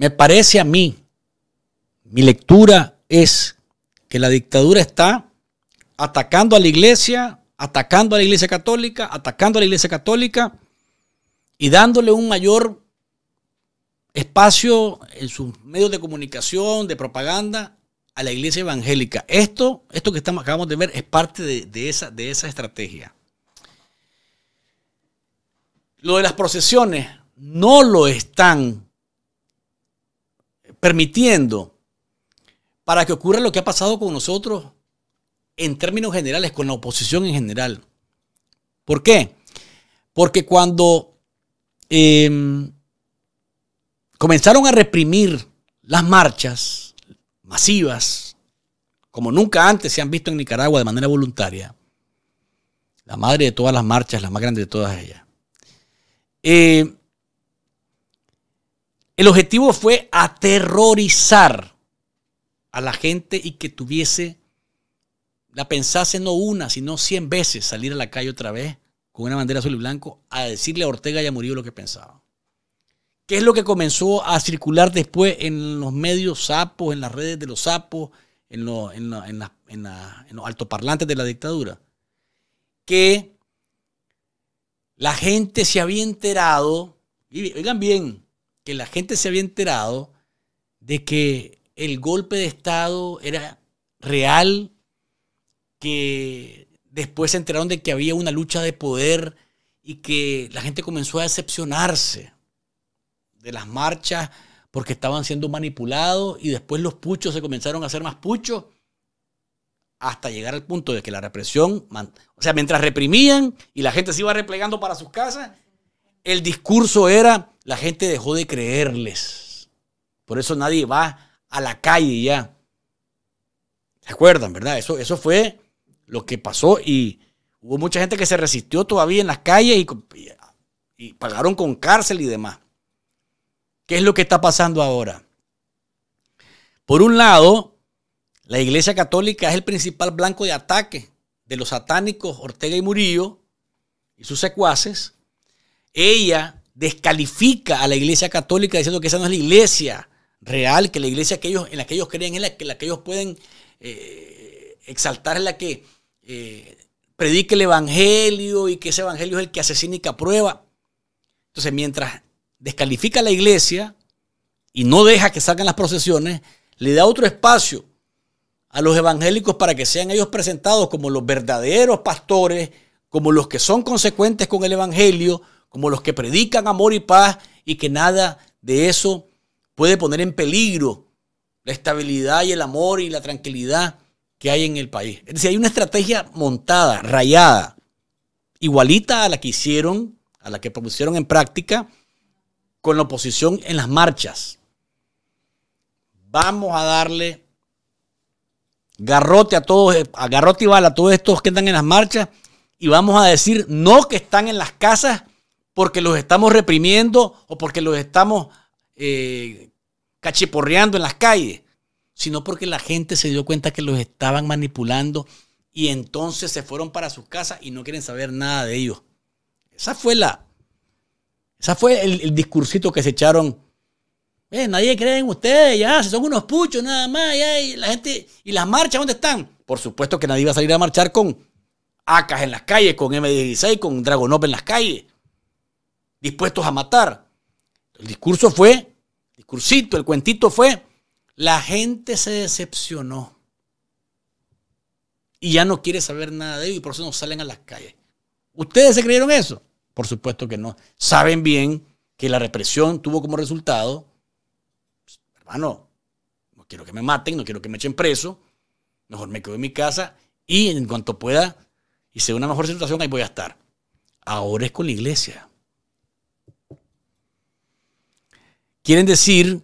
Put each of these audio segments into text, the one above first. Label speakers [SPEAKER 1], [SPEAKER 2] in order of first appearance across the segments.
[SPEAKER 1] Me parece a mí, mi lectura es que la dictadura está atacando a la iglesia, atacando a la iglesia católica, atacando a la iglesia católica y dándole un mayor espacio en sus medios de comunicación, de propaganda a la iglesia evangélica. Esto, esto que estamos, acabamos de ver es parte de, esa, de esa estrategia. Lo de las procesiones no lo están permitiendo para que ocurra lo que ha pasado con nosotros en términos generales, con la oposición en general. ¿Por qué? Porque cuando em, comenzaron a reprimir las marchas masivas, como nunca antes se han visto en Nicaragua de manera voluntaria, la madre de todas las marchas, la más grande de todas ellas, eh, el objetivo fue aterrorizar a la gente y que tuviese, la pensase no una, sino cien veces salir a la calle otra vez con una bandera azul y blanco a decirle a Ortega ya murió lo que pensaba. ¿Qué es lo que comenzó a circular después en los medios sapos, en las redes de los sapos, en, en los altoparlantes de la dictadura? Que la gente se había enterado, y oigan bien, que la gente se había enterado de que el golpe de Estado era real, que después se enteraron de que había una lucha de poder y que la gente comenzó a decepcionarse de las marchas porque estaban siendo manipulados y después los puchos se comenzaron a hacer más puchos hasta llegar al punto de que la represión, o sea, mientras reprimían y la gente se iba replegando para sus casas, el discurso era, la gente dejó de creerles. Por eso nadie va a la calle ya. ¿Se acuerdan, verdad? Eso, eso fue lo que pasó y hubo mucha gente que se resistió todavía en las calles y pagaron con cárcel y demás. ¿Qué es lo que está pasando ahora? Por un lado, la Iglesia Católica es el principal blanco de ataque de los satánicos Ortega y Murillo y sus secuaces ella descalifica a la iglesia católica diciendo que esa no es la iglesia real, que la iglesia que ellos, en la que ellos creen es la que, ellos pueden eh, exaltar, es la que predique eh, predica el evangelio y que ese evangelio es el que asesina y que aprueba. Entonces, mientras descalifica a la iglesia y no deja que salgan las procesiones, le da otro espacio a los evangélicos para que sean ellos presentados como los verdaderos pastores, como los que son consecuentes con el evangelio, como los que predican amor y paz y que nada de eso puede poner en peligro la estabilidad y el amor y la tranquilidad que hay en el país. Es decir, hay una estrategia montada, rayada, igualita a la que hicieron, a la que pusieron en práctica con la oposición en las marchas. Vamos a darle garrote a todos, a garrote y bala a todos estos que están en las marchas y vamos a decir no que están en las casas porque los estamos reprimiendo o porque los estamos eh, cachiporreando en las calles, sino porque la gente se dio cuenta que los estaban manipulando y entonces se fueron para sus casas y no quieren saber nada de ellos. Esa fue la. Esa fue el, discursito que se echaron. Eh, nadie cree en ustedes, ya, son unos puchos nada más, ya, y la gente, y las marchas, ¿dónde están? Por supuesto que nadie va a salir a marchar con ACAS en las calles, con M16, con Dragonop en las calles dispuestos a matar. El discurso fue, el discursito, el cuentito fue, la gente se decepcionó y ya no quiere saber nada de ello y por eso no salen a las calles. ¿Ustedes se creyeron eso? Por supuesto que no. Saben bien que la represión tuvo como resultado, hermano, no quiero que me maten, no quiero que me echen preso, mejor me quedo en mi casa y en cuanto pueda y sea una mejor situación, ahí voy a estar. Ahora es con la iglesia. quieren decir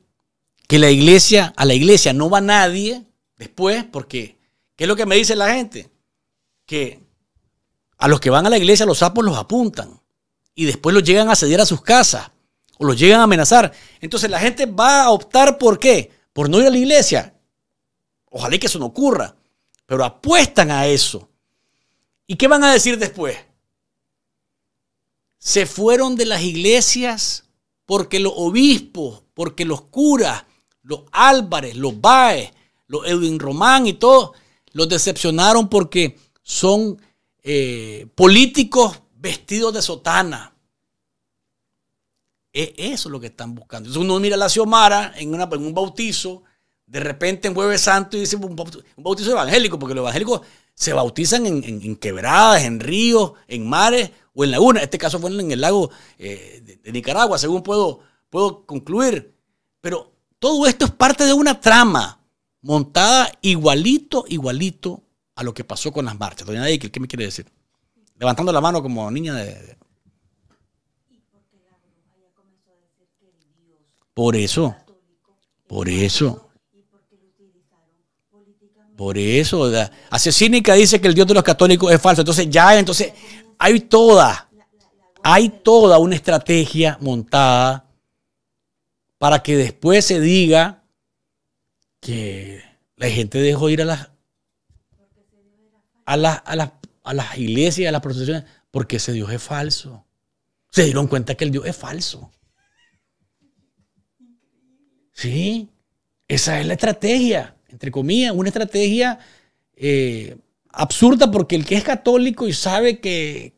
[SPEAKER 1] que la iglesia, a la iglesia no va nadie después, porque ¿qué es lo que me dice la gente? Que a los que van a la iglesia los sapos los apuntan y después los llegan a ceder a sus casas o los llegan a amenazar. Entonces la gente va a optar por qué? Por no ir a la iglesia. Ojalá que eso no ocurra, pero apuestan a eso. ¿Y qué van a decir después? Se fueron de las iglesias porque los obispos, porque los curas, los Álvarez, los Baez, los Edwin Román y todos los decepcionaron porque son eh, políticos vestidos de sotana. Es eso lo que están buscando. Entonces uno mira a la Xiomara en, un bautizo, de repente en Jueves Santo y dice un bautizo, evangélico, porque los evangélico, se bautizan en, quebradas, en ríos, en mares o en lagunas. Este caso fue en el lago eh, de, Nicaragua, según puedo, puedo concluir. Pero todo esto es parte de una trama montada igualito, igualito a lo que pasó con las marchas. Doña ¿qué me quiere decir? Levantando la mano como niña de... de... Por eso, por eso. Por eso, la, dice que el Dios de los católicos es falso. Entonces, ya, entonces, hay toda, hay toda una estrategia montada para que después se diga que la gente dejó ir a las, a las, a las, a las iglesias, a las procesiones, porque ese Dios es falso. Se dieron cuenta que el Dios es falso. Sí, esa es la estrategia entre comillas, una estrategia eh, absurda porque el que es católico y sabe que,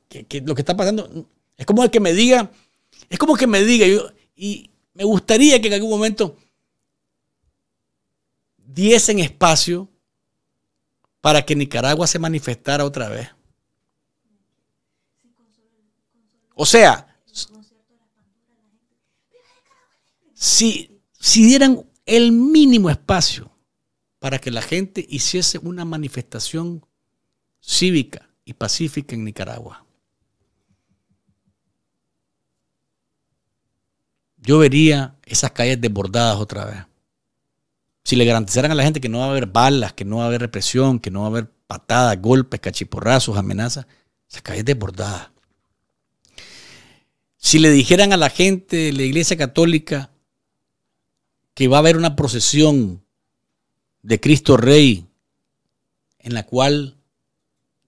[SPEAKER 1] lo que está pasando, es como el que me diga, es como que me diga, yo, y me gustaría que en algún momento diesen espacio para que Nicaragua se manifestara otra vez. O sea, si, si dieran el mínimo espacio para que la gente hiciese una manifestación cívica y pacífica en Nicaragua. Yo vería esas calles desbordadas otra vez. Si le garantizaran a la gente que no va a haber balas, que no va a haber represión, que no va a haber patadas, golpes, cachiporrazos, amenazas, esas calles desbordadas. Si le dijeran a la gente de la Iglesia Católica que va a haber una procesión de Cristo Rey, en la cual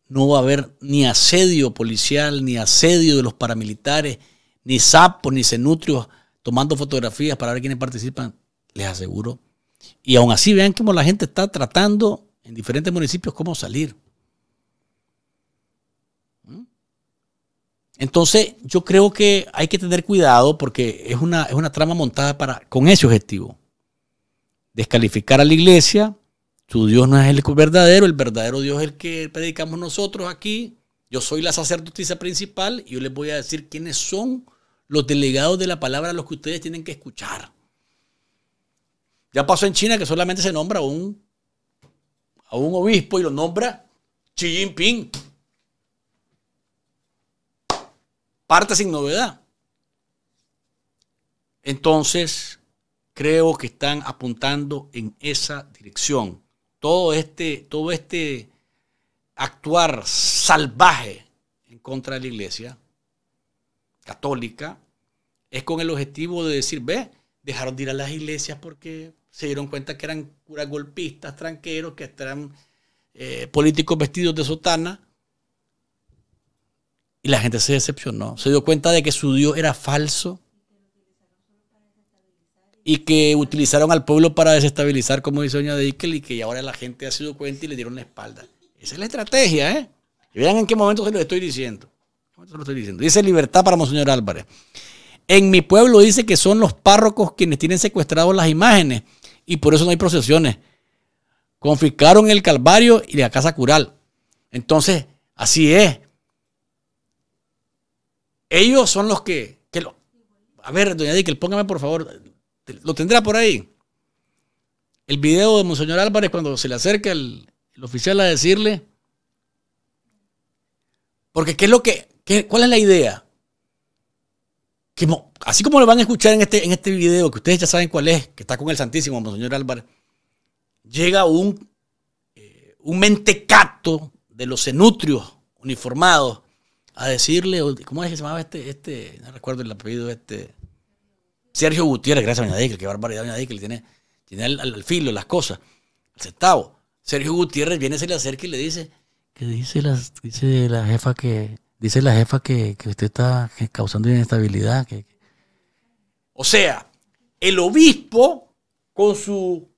[SPEAKER 1] no va a haber ni asedio policial, ni asedio de los paramilitares, ni sapos, ni cenutrios tomando fotografías para ver quiénes participan, les aseguro. Y aún así vean cómo la gente está tratando en diferentes municipios cómo salir. ¿Mm? Entonces, yo creo que hay que tener cuidado porque es una, es una trama montada para, con ese objetivo descalificar a la iglesia. Su Dios no es el verdadero, el verdadero Dios es el que predicamos nosotros aquí. Yo soy la sacerdotisa principal y yo les voy a decir quiénes son los delegados de la palabra, los que ustedes tienen que escuchar. Ya pasó en China que solamente se nombra un, a un obispo y lo nombra Xi Jinping. Parte sin novedad. Entonces, creo que están apuntando en esa dirección. Todo este, todo este actuar salvaje en contra de la iglesia católica es con el objetivo de decir, ve, dejaron de ir a las iglesias porque se dieron cuenta que eran curas golpistas, tranqueros, que eran eh, políticos vestidos de sotana. Y la gente se decepcionó, se dio cuenta de que su Dios era falso, y que utilizaron al pueblo para desestabilizar, como dice Doña Dickel, y que ahora la gente ha sido cuenta y le dieron la espalda. Esa es la estrategia, ¿eh? Y vean en qué momento se lo estoy diciendo. Se lo estoy diciendo. Dice libertad para Monseñor Álvarez. En mi pueblo dice que son los párrocos quienes tienen secuestrados las imágenes y por eso no hay procesiones. Confiscaron el Calvario y la Casa Cural. Entonces, así es. Ellos son los que... lo, a ver, doña Dickel, póngame por favor lo tendrá por ahí. El video de Monseñor Álvarez cuando se le acerca el, oficial a decirle. Porque qué es lo que. Qué, ¿Cuál es la idea? Que, así como lo van a escuchar en este, en este video, que ustedes ya saben cuál es, que está con el Santísimo Monseñor Álvarez, llega un, eh, un mentecato de los cenutrios uniformados a decirle, ¿cómo es que se llamaba este? este no recuerdo el apellido este Sergio Gutiérrez, gracias a Doña qué barbaridad tiene, tiene al, filo las cosas. El Sergio Gutiérrez viene, se le acerca y le dice, que dice, la dice la jefa que, dice la jefa que, usted está causando inestabilidad. O sea, el obispo con su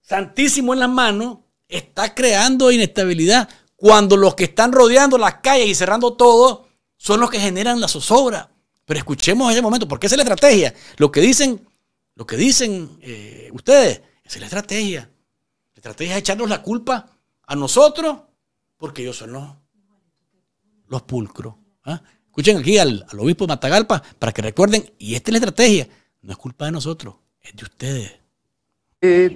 [SPEAKER 1] santísimo en las manos está creando inestabilidad cuando los que están rodeando las calles y cerrando todo son los que generan la zozobra. Pero escuchemos ese momento, porque esa es la estrategia. Lo que dicen, lo que dicen eh, ustedes, esa es la estrategia. La estrategia es echarnos la culpa a nosotros, porque ellos son los, los pulcros. ¿ah? Escuchen aquí al, obispo de Matagalpa para que recuerden, y esta es la estrategia, no es culpa de nosotros, es de ustedes.
[SPEAKER 2] Que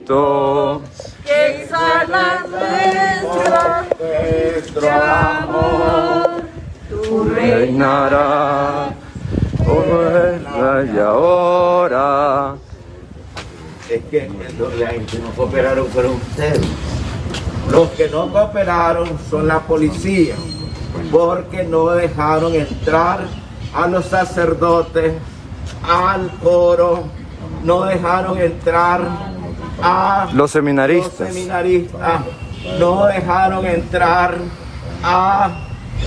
[SPEAKER 2] y ahora. Es que la gente no cooperaron fueron ustedes. Los que no cooperaron son la policía, porque no dejaron entrar a los sacerdotes, al coro, no dejaron entrar a los seminaristas no dejaron entrar a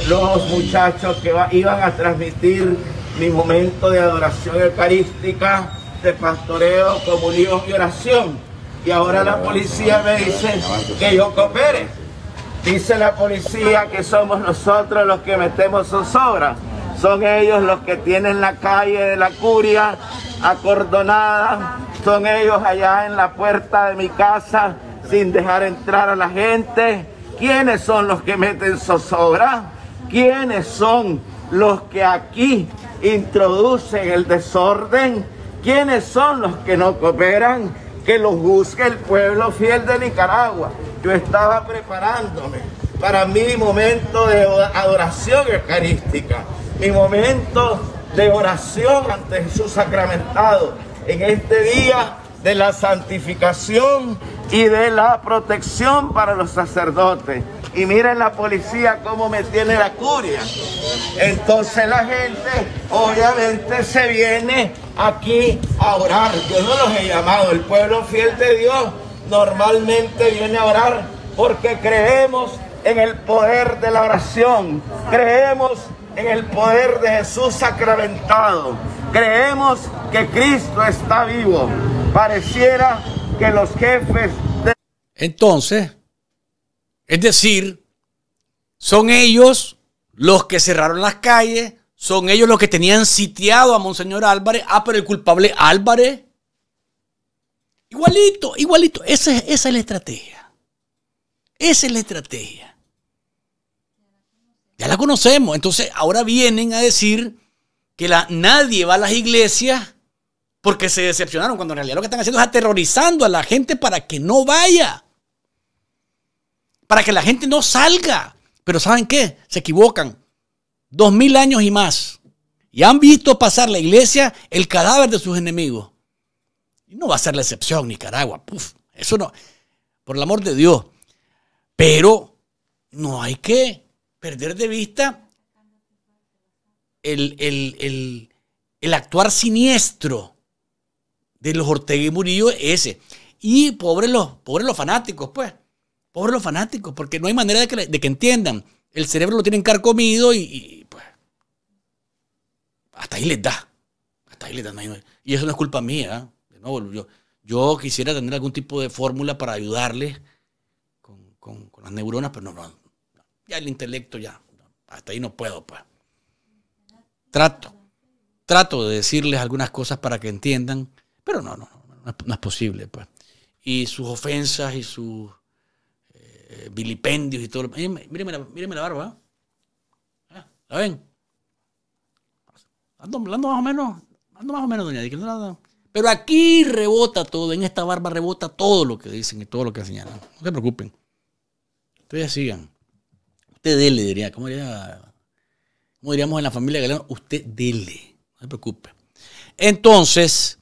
[SPEAKER 2] los muchachos que iban a transmitir mi momento de adoración eucarística, de pastoreo, comunión y oración. Y ahora la policía me dice que yo coopere. Dice la policía que somos nosotros los que metemos zozobra. Son ellos los que tienen la calle de la curia acordonada. Son ellos allá en la puerta de mi casa sin dejar entrar a la gente. ¿Quiénes son los que meten zozobra? ¿Quiénes son los que aquí introducen el desorden. ¿Quiénes son los que no cooperan? Que los busque el pueblo fiel de Nicaragua. Yo estaba preparándome para mi momento de adoración eucarística, mi momento de oración ante Jesús sacramentado en este día de la santificación y de la protección para los sacerdotes. Y miren la policía cómo me tiene la curia. Entonces la gente obviamente se viene aquí a orar. Yo no los he llamado. El pueblo fiel de Dios normalmente viene a orar porque creemos en el poder de la oración. Creemos en el poder de Jesús sacramentado. Creemos que Cristo está vivo.
[SPEAKER 1] Pareciera que los jefes de... Entonces, es decir, son ellos los que cerraron las calles, son ellos los que tenían sitiado a Monseñor Álvarez. Ah, pero el culpable Álvarez. Igualito, igualito. Esa, es la estrategia. Esa es la estrategia. Ya la conocemos. Entonces ahora vienen a decir que la, nadie va a las iglesias porque se decepcionaron, cuando en realidad lo que están haciendo es aterrorizando a la gente para que no vaya para que la gente no salga. Pero ¿saben qué? Se equivocan. Dos mil años y más. Y han visto pasar la iglesia el cadáver de sus enemigos. Y no va a ser la excepción Nicaragua. eso no. Por el amor de Dios. Pero no hay que perder de vista el, el, el actuar siniestro de los Ortega y Murillo ese. Y pobres los, pobres los fanáticos, pues. Pobres los fanáticos, porque no hay manera de que, entiendan. El cerebro lo tienen carcomido y, y pues, hasta ahí les da. Hasta ahí les da. Y eso no es culpa mía. ¿ah? De nuevo, yo, yo quisiera tener algún tipo de fórmula para ayudarles con, las neuronas, pero no, no, ya el intelecto ya, hasta ahí no puedo, pues. Trato, trato de decirles algunas cosas para que entiendan, pero no, no, no, no es, posible, pues. Y sus ofensas y sus eh, vilipendios y todo. Míreme, la, barba. ¿ah? Ah, ¿La ven? Ando, más o menos, ando más o menos, doña Pero aquí rebota todo, en esta barba rebota todo lo que dicen y todo lo que señalan. No se preocupen. Ustedes sigan. Usted dele, diría. ¿Cómo Como diríamos en la familia Galeano, usted dele. No se preocupe. Entonces,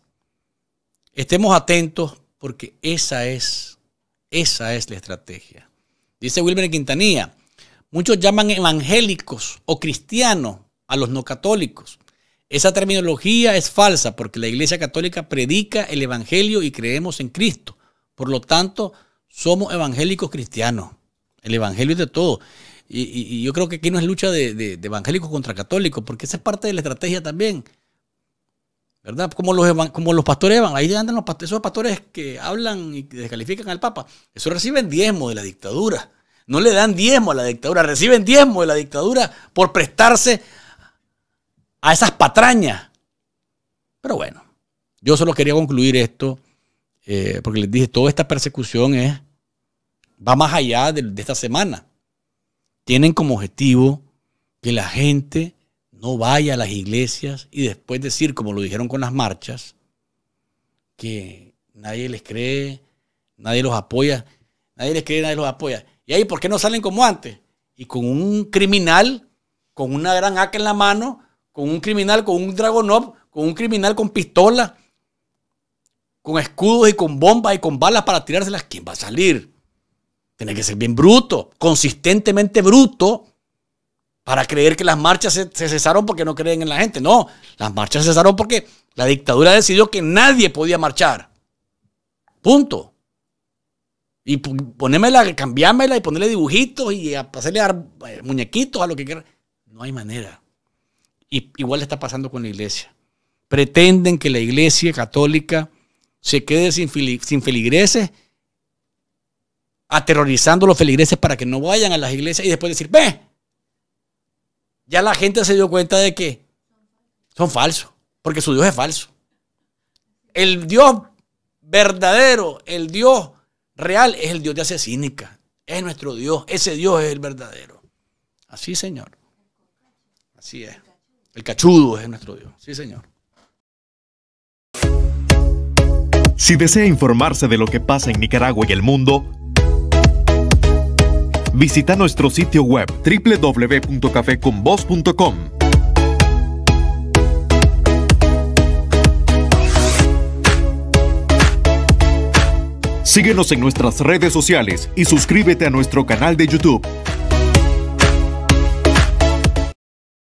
[SPEAKER 1] estemos atentos porque esa es, esa es la estrategia. Dice Wilmer Quintanilla, muchos llaman evangélicos o cristianos a los no católicos. Esa terminología es falsa porque la Iglesia Católica predica el Evangelio y creemos en Cristo. Por lo tanto, somos evangélicos cristianos. El Evangelio es de todo. Y, yo creo que aquí no es lucha de, de evangélicos contra católicos, porque esa es parte de la estrategia también. ¿verdad? Como los, como los pastores van, ahí andan los pastores, esos pastores que hablan y descalifican al Papa, eso reciben diezmo de la dictadura. No le dan diezmo a la dictadura, reciben diezmo de la dictadura por prestarse a esas patrañas. Pero bueno, yo solo quería concluir esto, eh, porque les dije, toda esta persecución es, va más allá de esta semana. Tienen como objetivo que la gente no vaya a las iglesias y después decir, como lo dijeron con las marchas, que nadie les cree, nadie los apoya, nadie les cree, nadie los apoya. ¿Y ahí por qué no salen como antes? Y con un criminal, con una gran haca en la mano, con un criminal, con un dragonop, con un criminal con pistola, con escudos y con bombas y con balas para tirárselas, ¿quién va a salir? Tiene que ser bien bruto, consistentemente bruto para creer que las marchas se, cesaron porque no creen en la gente. No, las marchas cesaron porque la dictadura decidió que nadie podía marchar. Punto. Y ponémela, cambiámela y ponerle dibujitos y a hacerle dar eh, muñequitos a lo que quiera No hay manera. Y igual está pasando con la iglesia. Pretenden que la iglesia católica se quede sin, feligreses aterrorizando a los feligreses para que no vayan a las iglesias y después decir, ve, ya la gente se dio cuenta de que son falsos, porque su Dios es falso. El Dios verdadero, el Dios real es el Dios de Cínica. Es nuestro Dios, ese Dios es el verdadero. Así, Señor. Así es. El cachudo es nuestro Dios. Sí, Señor.
[SPEAKER 2] Si desea informarse de lo que pasa en Nicaragua y el mundo, visita nuestro sitio web www.cafeconvoz.com. Síguenos en nuestras redes sociales y suscríbete a nuestro canal de YouTube.